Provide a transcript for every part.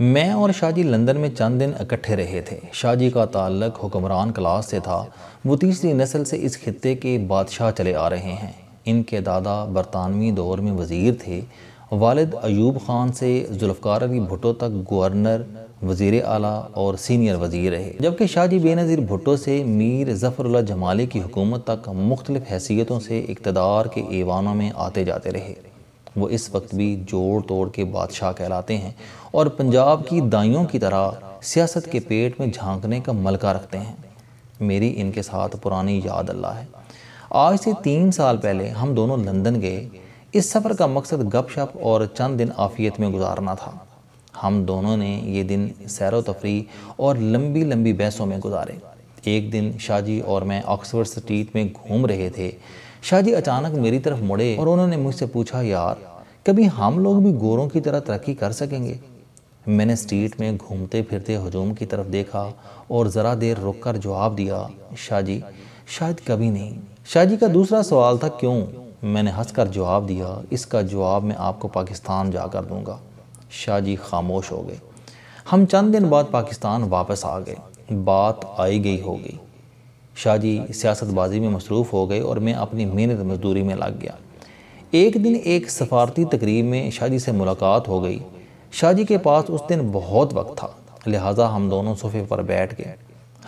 मैं और शाहजी लंदन में चंद दिन इकट्ठे रहे थे शाहजी का ताल्लक हुक्मरान क्लास से था वो तीसरी नस्ल से इस खत्े के बादशाह चले आ रहे हैं इनके दादा बरतानवी दौर में वज़ीर थे वालद अयूब ख़ान से जुल्फ़ार अली भुटो तक गवर्नर वज़ी अली और सीनियर वज़ीर रहे जबकि शाहजी बेनज़ीर भुटो से मीर जफ़रुल्ला जमाली की हुकूमत तक मुख्तलिफ़ हैसियतों से इकतदार के ईवानों में आते जाते रहे वो इस वक्त भी जोड़ तोड़ के बादशाह कहलाते हैं और पंजाब की दाइयों की तरह सियासत के पेट में झांकने का मलका रखते हैं मेरी इनके साथ पुरानी याद अल्लाह है आज से तीन साल पहले हम दोनों लंदन गए इस सफ़र का मकसद गपशप और चंद दिन आफियत में गुजारना था हम दोनों ने ये दिन सैर तफरी और लंबी लंबी बहसों में गुजारे एक दिन शाहजी और मैं ऑक्सफर्ड स्ट्रीट में घूम रहे थे शादी अचानक मेरी तरफ मुड़े और उन्होंने मुझसे पूछा यार कभी हम लोग भी गोरों की तरह तरक्की कर सकेंगे मैंने स्ट्रीट में घूमते फिरते हजूम की तरफ देखा और ज़रा देर रुककर जवाब दिया शाहजी शायद कभी नहीं शाहजी का दूसरा सवाल था क्यों मैंने हंसकर जवाब दिया इसका जवाब मैं आपको पाकिस्तान जाकर दूंगा शाहजी खामोश हो गए हम चंद दिन बाद पाकिस्तान वापस आ गए बात आई गई हो गई शादी सियासतबाजी में मसरूफ़ हो गए और मैं अपनी मेहनत मजदूरी में लग गया एक दिन एक सफारती तकरीब में शादी से मुलाकात हो गई शादी के पास उस दिन बहुत वक्त था लिहाजा हम दोनों सोफे पर बैठ गए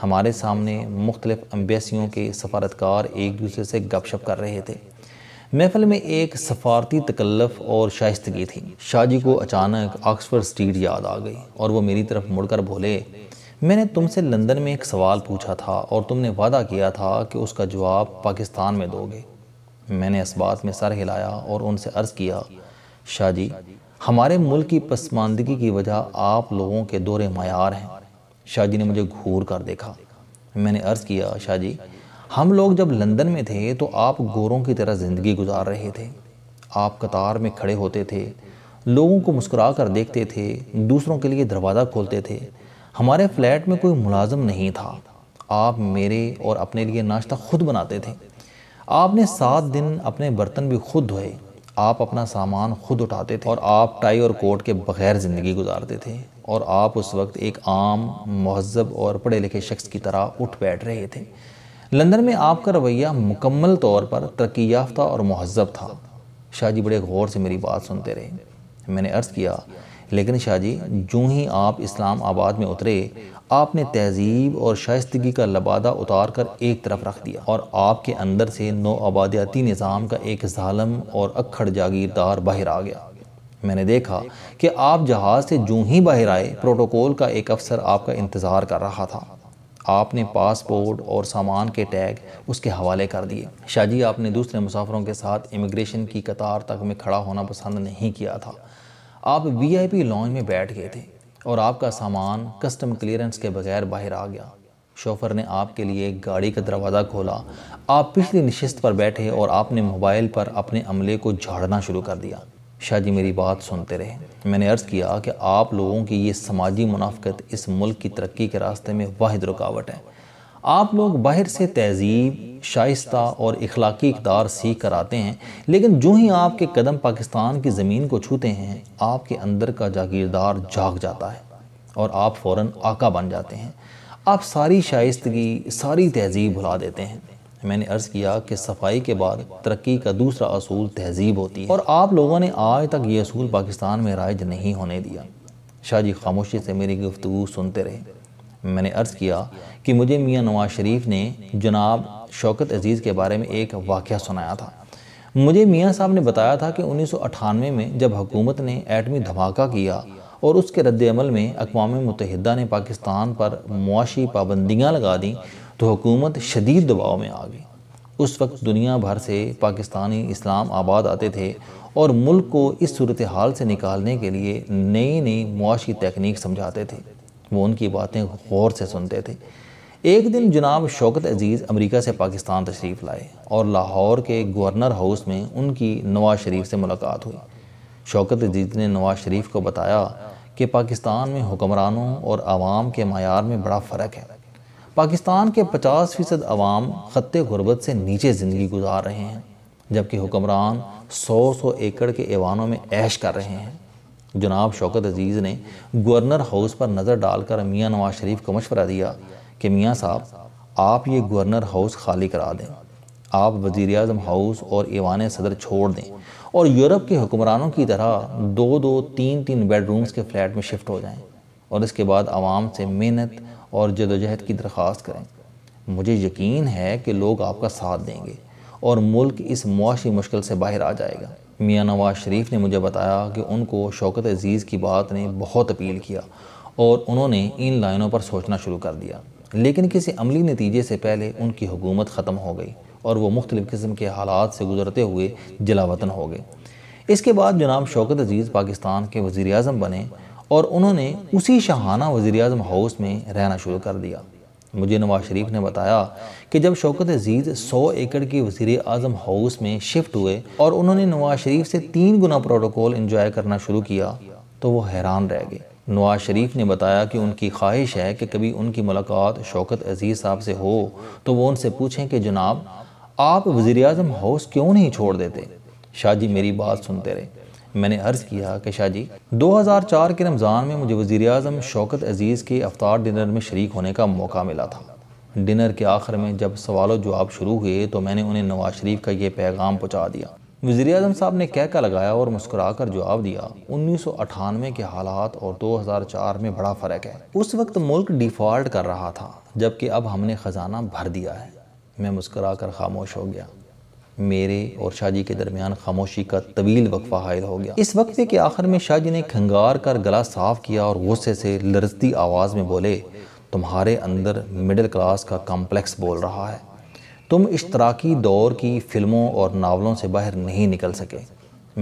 हमारे सामने मुख्तलिफ अम्बेसियों के सफारतकार एक दूसरे से गपशप कर रहे थे महफल में एक सफारती तकल्लफ और शाइस्तगी थी शादी को अचानक ऑक्सफर्ड स्ट्रीट याद आ गई और वो मेरी तरफ मुड़कर बोले मैंने तुमसे लंदन में एक सवाल पूछा था और तुमने वादा किया था कि उसका जवाब पाकिस्तान में दोगे मैंने इस बात में सर हिलाया और उनसे अर्ज़ किया शाह जी हमारे मुल्क की पसमानदगी की वजह आप लोगों के दौरे मैार हैं शाह जी ने मुझे घूर कर देखा मैंने अर्ज़ किया शाह जी हम लोग जब लंदन में थे तो आप गोरों की तरह ज़िंदगी गुजार रहे थे आप कतार में खड़े होते थे लोगों को मुस्कुरा कर देखते थे दूसरों के लिए दरवाज़ा खोलते थे हमारे फ्लैट में कोई मुलाजम नहीं था आप मेरे और अपने लिए नाश्ता खुद बनाते थे आपने सात दिन अपने बर्तन भी खुद धोए आप अपना सामान खुद उठाते थे और आप टाई और कोट के बगैर ज़िंदगी गुजारते थे और आप उस वक्त एक आम महजब और पढ़े लिखे शख्स की तरह उठ बैठ रहे थे लंदन में आपका रवैया मुकम्मल तौर पर तरक्की याफ्ता और महजब था शाह जी बड़े गौर से मेरी बात सुनते रहे मैंने अर्ज़ किया लेकिन शाह जी जूँ ही आप इस्लाम आबाद में उतरे आपने तहजीब और शाइस्तगी का लबादा उतार कर एक तरफ रख दिया और आपके अंदर से नो आबादियाती निज़ाम का एक ालम और अक्खड़ जागीरदार बाहर आ गया मैंने देखा कि आप जहाज़ से जूँ ही बाहर आए प्रोटोकॉल का एक अफसर आपका इंतज़ार कर रहा था आपने पासपोर्ट और सामान के टैग उसके हवाले कर दिए शाह जी आपने दूसरे मुसाफरों के साथ इमिग्रेशन की कतार तक में खड़ा होना पसंद नहीं किया था आप वीआईपी लॉन्च में बैठ गए थे और आपका सामान कस्टम क्लियरेंस के बगैर बाहर आ गया शोफर ने आपके लिए गाड़ी का दरवाज़ा खोला आप पिछली नशस्त पर बैठे और आपने मोबाइल पर अपने अमले को झाड़ना शुरू कर दिया शाह जी मेरी बात सुनते रहे मैंने अर्ज़ किया कि आप लोगों की ये समाजी मुनाफ्त इस मुल्क की तरक्की के रास्ते में वाद रुकावट है आप लोग बाहर से तहजीब शाइस्त और अखलाकी इकदार सीख कर आते हैं लेकिन जो ही आपके कदम पाकिस्तान की ज़मीन को छूते हैं आपके अंदर का जागीरदार जाग जाता है और आप फ़ौर आका बन जाते हैं आप सारी शाइस्तगी सारी तहजीब भुला देते हैं मैंने अर्ज़ किया कि सफाई के बाद तरक्की का दूसरा असूल तहजीब होती है और आप लोगों ने आज तक ये असूल पाकिस्तान में राइज नहीं होने दिया शाह जी खामोशी से मेरी गुफ्तु सुनते रहे मैंने अर्ज़ किया कि मुझे मियाँ नवाज शरीफ ने जनाब शौकत अजीज़ के बारे में एक वाक़ सुनाया था मुझे मियाँ साहब ने बताया था कि उन्नीस में जब हुकूमत ने एटमी धमाका किया और उसके रद्दमल में अकवा मुतहदा ने पाकिस्तान पर मुआशी पाबंदियाँ लगा दी तो हुकूमत शदीद दबाव में आ गई उस वक्त दुनिया भर से पाकिस्तानी इस्लाम आबाद आते थे और मुल्क को इस सूरत हाल से निकालने के लिए नई नई मुआशी तकनीक समझाते थे वो उनकी बातें गौर से सुनते थे एक दिन जनाब शौकत अजीज़ अमेरिका से पाकिस्तान तशरीफ़ लाए और लाहौर के गवर्नर हाउस में उनकी नवाज शरीफ से मुलाकात हुई शौकत अजीज़ ने नवाज शरीफ को बताया कि पाकिस्तान में हुक्मरानों और आवाम के मैार में बड़ा फ़र्क है पाकिस्तान के पचास फ़ीसद आवाम ख़त गुरबत से नीचे ज़िंदगी गुजार रहे हैं जबकि हुक्मरान सौ सौ एकड़ के ऐवानों में ऐश कर रहे हैं जनाब शौकत अजीज़ ने गवर्नर हाउस पर नज़र डालकर मियाँ नवाज शरीफ को मशवरा दिया कि मियाँ साहब आप ये गवर्नर हाउस खाली करा दें आप वज़ी अजम हाउस और ईवान सदर छोड़ दें और यूरोप के हुक्मरानों की तरह दो दो तीन तीन बेडरूम्स के फ्लैट में शिफ्ट हो जाएं और इसके बाद आवाम से मेहनत और जदोजहद की दरख्वास्त करें मुझे यकीन है कि लोग आपका साथ देंगे और मुल्क इस मुआशी मुश्किल से बाहर आ जाएगा मियाँ नवाज शरीफ ने मुझे बताया कि उनको शौकत अजीज़ की बात ने बहुत अपील किया और उन्होंने इन लाइनों पर सोचना शुरू कर दिया लेकिन किसी अमली नतीजे से पहले उनकी हुकूमत ख़त्म हो गई और वो मुख्तलिफ़ किस्म के हालात से गुजरते हुए जलावतन हो गए इसके बाद जनाब शौकत अजीज़ पाकिस्तान के वज़ी अजम बने और उन्होंने उसी शाहाना वज़ी अजम हाउस में रहना शुरू कर दिया मुझे नवाज शरीफ ने बताया कि जब शौकत अजीज़ सौ एकड़ के वजीर अजम हाउस में शिफ्ट हुए और उन्होंने नवाज शरीफ से तीन गुना प्रोटोकॉल इंजॉय करना शुरू किया तो वो हैरान रह गए नवाज शरीफ ने बताया कि उनकी ख्वाहिश है कि कभी उनकी मुलाकात शौकत अजीज़ साहब से हो तो वो उनसे पूछें कि जनाब आप वज़ी अजम हाउस क्यों नहीं छोड़ देते शाह जी मेरी बात सुनते रहे मैंने अर्ज़ किया कि शाह जी चार के रमज़ान में मुझे वज़ी अजम शौकत अजीज़ के अफ्तार डिनर में शरीक होने का मौका मिला था डिनर के आखिर में जब सवाल व जवाब शुरू हुए तो मैंने उन्हें नवाज शरीफ का ये पैगाम पहुँचा दिया वजी अजम साहब ने कहका लगाया और मुस्कुरा कर जवाब दिया उन्नीस सौ अठानवे के हालात और दो हज़ार चार में बड़ा फ़र्क है उस वक्त मुल्क डिफ़ॉल्ट कर रहा था जबकि अब हमने ख़जाना भर दिया है मैं मुस्करा कर खामोश हो गया मेरे और शाहजी के दरमियान खामोशी का तवील वक्फा हायल हो गया इस वक्फे के आखिर में शाहजी ने खंगार कर गला साफ किया और गुस्से से लरजती आवाज़ में बोले तुम्हारे अंदर मिडिल क्लास का कॉम्प्लेक्स बोल रहा है तुम इश्तराकी दौर की फ़िल्मों और नावलों से बाहर नहीं निकल सके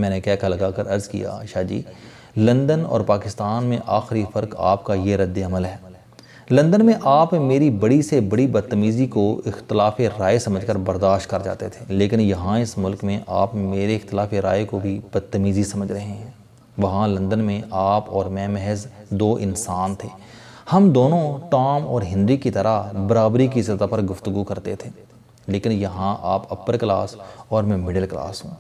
मैंने कह क्या लगा कर अर्ज़ किया शाह जी लंदन और पाकिस्तान में आखिरी फ़र्क आपका ये रद्द अमल है लंदन में आप मेरी बड़ी से बड़ी बदतमीज़ी को इख्तलाफ राय समझकर कर बर्दाश्त कर जाते थे लेकिन यहाँ इस मुल्क में आप मेरे इख्तलाफ राय को भी बदतमीज़ी समझ रहे हैं वहाँ लंदन में आप और मैं महज दो इंसान थे हम दोनों टॉम और हिंदी की तरह बराबरी की सतह पर गुफ्तु करते थे लेकिन यहाँ आप अपर क्लास और मैं मिडिल क्लास हूँ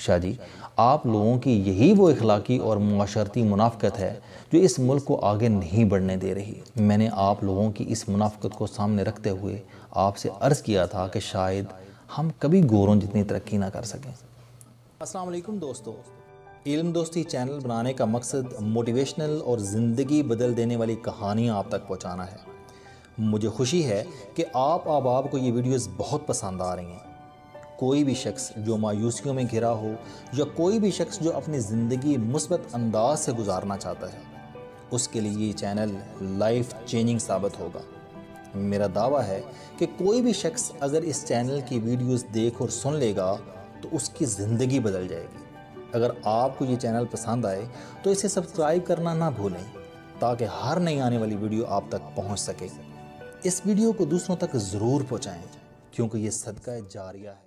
शाह जी आप लोगों की यही वो इखलाकी और माशरती मुनाफ़त है जो इस मुल्क को आगे नहीं बढ़ने दे रही मैंने आप लोगों की इस मुनाफ़त को सामने रखते हुए आपसे अर्ज़ किया था कि शायद हम कभी गोरों जितनी तरक्की ना कर सकें असलम दोस्तों इलम दोस्ती चैनल बनाने का मकसद मोटिवेशनल और ज़िंदगी बदल देने वाली कहानियाँ आप तक पहुँचाना है मुझे खुशी है कि आप अब आप को ये वीडियोज़ बहुत पसंद आ रही हैं कोई भी शख्स जो मायूसियों में घिरा हो या कोई भी शख्स जो अपनी ज़िंदगी मुस्बत अंदाज से गुजारना चाहता है उसके लिए ये चैनल लाइफ चेंजिंग साबित होगा मेरा दावा है कि कोई भी शख्स अगर इस चैनल की वीडियोस देख और सुन लेगा तो उसकी ज़िंदगी बदल जाएगी अगर आपको ये चैनल पसंद आए तो इसे सब्सक्राइब करना ना भूलें ताकि हर नई आने वाली वीडियो आप तक पहुँच सके इस वीडियो को दूसरों तक ज़रूर पहुँचाएँ क्योंकि ये सदका जारिया है